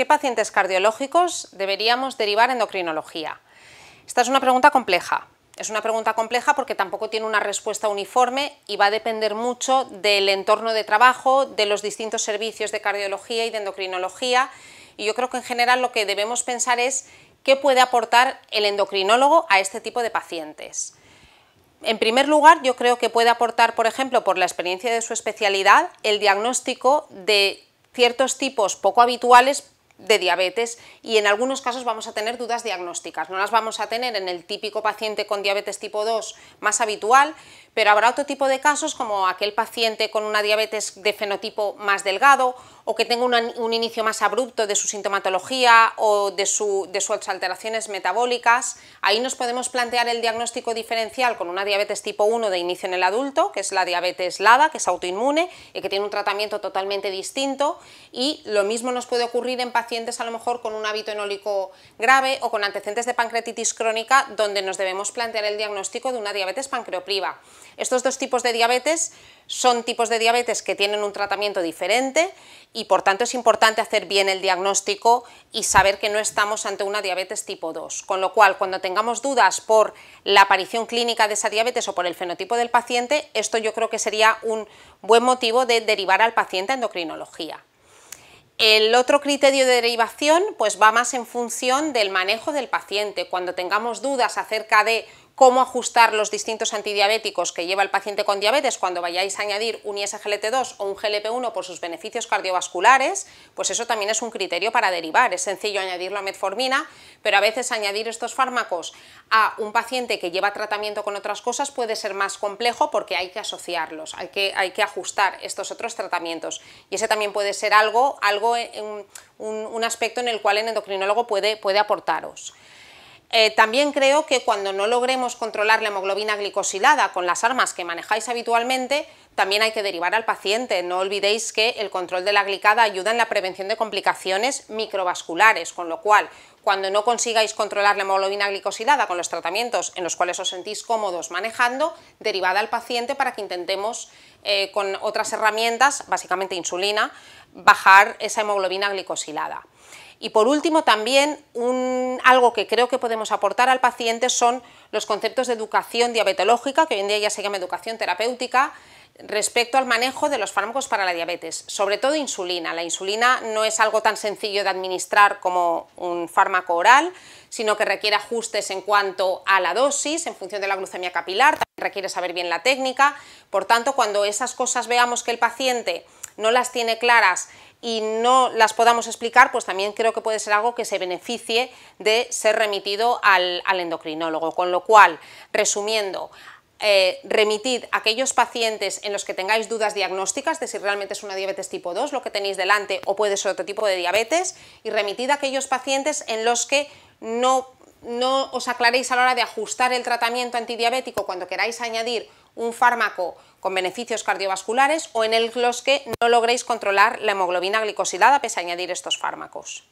¿Qué pacientes cardiológicos deberíamos derivar endocrinología? Esta es una pregunta compleja. Es una pregunta compleja porque tampoco tiene una respuesta uniforme y va a depender mucho del entorno de trabajo, de los distintos servicios de cardiología y de endocrinología. Y yo creo que en general lo que debemos pensar es qué puede aportar el endocrinólogo a este tipo de pacientes. En primer lugar, yo creo que puede aportar, por ejemplo, por la experiencia de su especialidad, el diagnóstico de ciertos tipos poco habituales de diabetes y en algunos casos vamos a tener dudas diagnósticas. No las vamos a tener en el típico paciente con diabetes tipo 2 más habitual, pero habrá otro tipo de casos como aquel paciente con una diabetes de fenotipo más delgado o que tenga un inicio más abrupto de su sintomatología o de, su, de sus alteraciones metabólicas. Ahí nos podemos plantear el diagnóstico diferencial con una diabetes tipo 1 de inicio en el adulto, que es la diabetes LADA, que es autoinmune y que tiene un tratamiento totalmente distinto. Y lo mismo nos puede ocurrir en a lo mejor con un hábito enólico grave o con antecedentes de pancreatitis crónica donde nos debemos plantear el diagnóstico de una diabetes pancreopriva. Estos dos tipos de diabetes son tipos de diabetes que tienen un tratamiento diferente y por tanto es importante hacer bien el diagnóstico y saber que no estamos ante una diabetes tipo 2. Con lo cual, cuando tengamos dudas por la aparición clínica de esa diabetes o por el fenotipo del paciente, esto yo creo que sería un buen motivo de derivar al paciente a endocrinología. El otro criterio de derivación pues va más en función del manejo del paciente. Cuando tengamos dudas acerca de cómo ajustar los distintos antidiabéticos que lleva el paciente con diabetes cuando vayáis a añadir un ISGLT2 o un GLP1 por sus beneficios cardiovasculares, pues eso también es un criterio para derivar. Es sencillo añadirlo a metformina, pero a veces añadir estos fármacos a un paciente que lleva tratamiento con otras cosas puede ser más complejo porque hay que asociarlos, hay que, hay que ajustar estos otros tratamientos. Y ese también puede ser algo, algo eh, un, aspecto en el cual el endocrinólogo puede, puede aportaros. Eh, también creo que cuando no logremos controlar la hemoglobina glicosilada con las armas que manejáis habitualmente, también hay que derivar al paciente. No olvidéis que el control de la glicada ayuda en la prevención de complicaciones microvasculares, con lo cual cuando no consigáis controlar la hemoglobina glicosilada con los tratamientos en los cuales os sentís cómodos manejando, derivad al paciente para que intentemos eh, con otras herramientas, básicamente insulina, bajar esa hemoglobina glicosilada. Y por último, también algo que creo que podemos aportar al paciente son los conceptos de educación diabetológica, que hoy en día ya se llama educación terapéutica, respecto al manejo de los fármacos para la diabetes, sobre todo insulina. La insulina no es algo tan sencillo de administrar como un fármaco oral, sino que requiere ajustes en cuanto a la dosis, en función de la glucemia capilar, también requiere saber bien la técnica. Por tanto, cuando esas cosas veamos que el paciente no las tiene claras y no las podamos explicar, pues también creo que puede ser algo que se beneficie de ser remitido al, endocrinólogo. Con lo cual, resumiendo, eh, remitid a aquellos pacientes en los que tengáis dudas diagnósticas de si realmente es una diabetes tipo 2 lo que tenéis delante o puede ser otro tipo de diabetes y remitid a aquellos pacientes en los que no, no os aclaréis a la hora de ajustar el tratamiento antidiabético cuando queráis añadir un fármaco con beneficios cardiovasculares o en el, los que no logréis controlar la hemoglobina glicosilada pese a añadir estos fármacos.